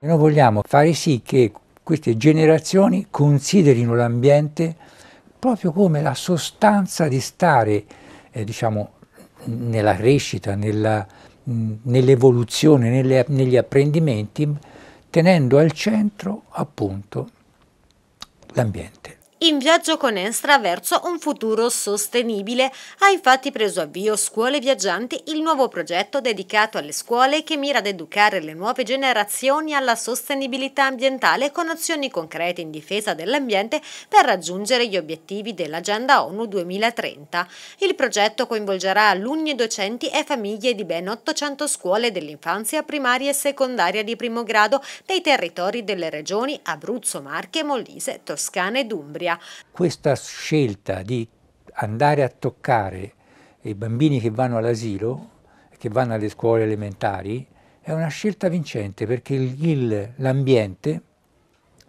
Noi vogliamo fare sì che queste generazioni considerino l'ambiente proprio come la sostanza di stare, eh, diciamo, nella crescita, nell'evoluzione, nell negli apprendimenti, tenendo al centro appunto l'ambiente. In viaggio con Enstra verso un futuro sostenibile ha infatti preso avvio Scuole Viaggianti, il nuovo progetto dedicato alle scuole che mira ad educare le nuove generazioni alla sostenibilità ambientale con azioni concrete in difesa dell'ambiente per raggiungere gli obiettivi dell'Agenda ONU 2030. Il progetto coinvolgerà alunni, docenti e famiglie di ben 800 scuole dell'infanzia primaria e secondaria di primo grado dei territori delle regioni Abruzzo, Marche, Molise, Toscana ed Umbria storia. Questa scelta di andare a toccare i bambini che vanno all'asilo, che vanno alle scuole elementari, è una scelta vincente perché l'ambiente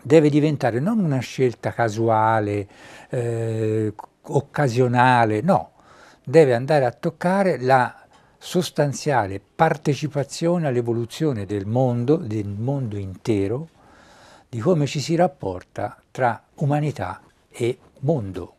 deve diventare non una scelta casuale, eh, occasionale, no, deve andare a toccare la sostanziale partecipazione all'evoluzione del mondo, del mondo intero, di come ci si rapporta tra umanità e mondo,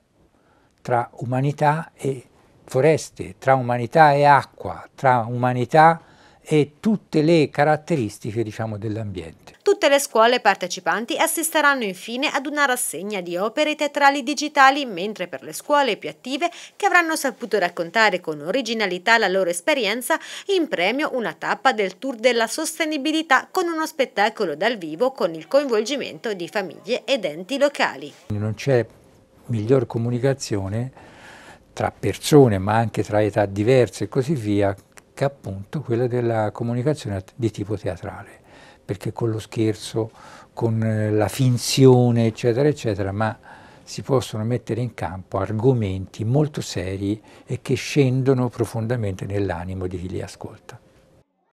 tra umanità e foreste, tra umanità e acqua, tra umanità e tutte le caratteristiche diciamo, dell'ambiente. Tutte le scuole partecipanti assisteranno infine ad una rassegna di opere teatrali digitali, mentre per le scuole più attive che avranno saputo raccontare con originalità la loro esperienza, in premio una tappa del Tour della Sostenibilità con uno spettacolo dal vivo con il coinvolgimento di famiglie ed enti locali. Non c'è miglior comunicazione tra persone ma anche tra età diverse e così via che appunto quella della comunicazione di tipo teatrale, perché con lo scherzo, con eh, la finzione, eccetera, eccetera, ma si possono mettere in campo argomenti molto seri e che scendono profondamente nell'animo di chi li ascolta.